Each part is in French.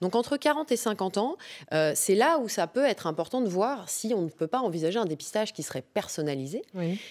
Donc entre 40 et 50 ans, euh, c'est là où ça peut être important de voir si on ne peut pas envisager un dépistage qui serait personnalisé.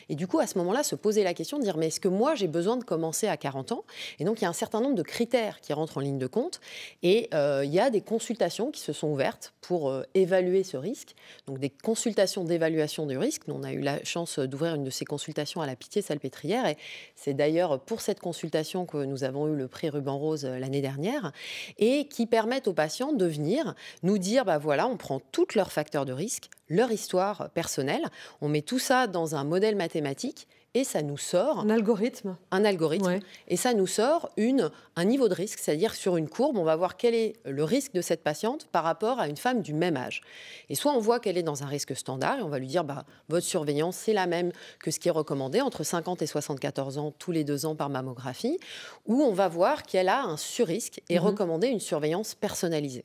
Et du coup, à ce moment-là, se poser la question de dire mais est-ce que moi j'ai besoin de commencer à 40 ans Et donc il y a un certain nombre de critères qui rentrent en ligne de compte. Et euh, il y a des consultations qui se sont ouvertes pour euh, évaluer ce risque. Donc des consultations d'évaluation du risque. Nous, on a eu la chance d'ouvrir une de ces consultations à la Pitié-Salpêtrière. Et c'est d'ailleurs pour cette consultation que nous avons eu le prix Ruban Rose l'année dernière. Et qui permettent patients de venir nous dire, bah voilà, on prend tous leurs facteurs de risque, leur histoire personnelle, on met tout ça dans un modèle mathématique et ça nous sort... Un algorithme Un algorithme. Et ça nous sort une, un niveau de risque, c'est-à-dire sur une courbe, on va voir quel est le risque de cette patiente par rapport à une femme du même âge. Et soit on voit qu'elle est dans un risque standard et on va lui dire, bah, votre surveillance, c'est la même que ce qui est recommandé entre 50 et 74 ans, tous les deux ans par mammographie, ou on va voir qu'elle a un surrisque et mhm. recommander une surveillance personnalisée.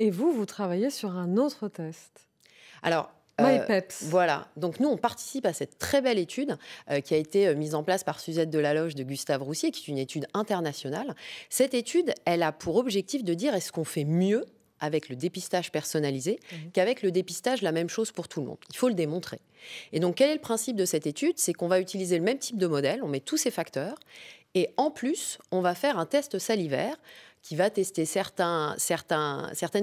Et vous, vous travaillez sur un autre test alors, euh, voilà. Donc nous, on participe à cette très belle étude euh, qui a été euh, mise en place par Suzette Delaloche de Gustave Roussier, qui est une étude internationale. Cette étude, elle a pour objectif de dire est-ce qu'on fait mieux avec le dépistage personnalisé mhm. qu'avec le dépistage la même chose pour tout le monde. Il faut le démontrer. Et donc quel est le principe de cette étude C'est qu'on va utiliser le même type de modèle, on met tous ces facteurs et en plus, on va faire un test salivaire qui va tester certaines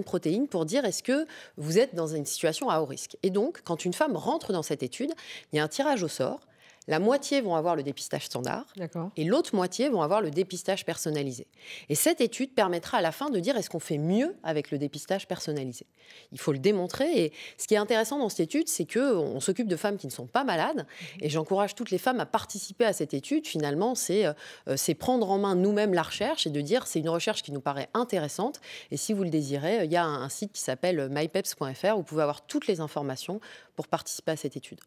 protéines pour dire est-ce que vous êtes dans une situation à haut risque. Et donc, quand une femme rentre dans cette étude, il y a un tirage au sort la moitié vont avoir le dépistage standard et l'autre moitié vont avoir le dépistage personnalisé. Et cette étude permettra à la fin de dire est-ce qu'on fait mieux avec le dépistage personnalisé. Il faut le démontrer et ce qui est intéressant dans cette étude, c'est que s'occupe de femmes qui ne sont pas malades mhm. et j'encourage toutes les femmes à participer à cette étude. Finalement, euh, c'est prendre en main nous-mêmes la recherche et de dire c'est une recherche qui nous paraît intéressante et si vous le désirez, euh, il y a un site qui s'appelle mypeps.fr où vous pouvez avoir toutes les informations pour participer à cette étude.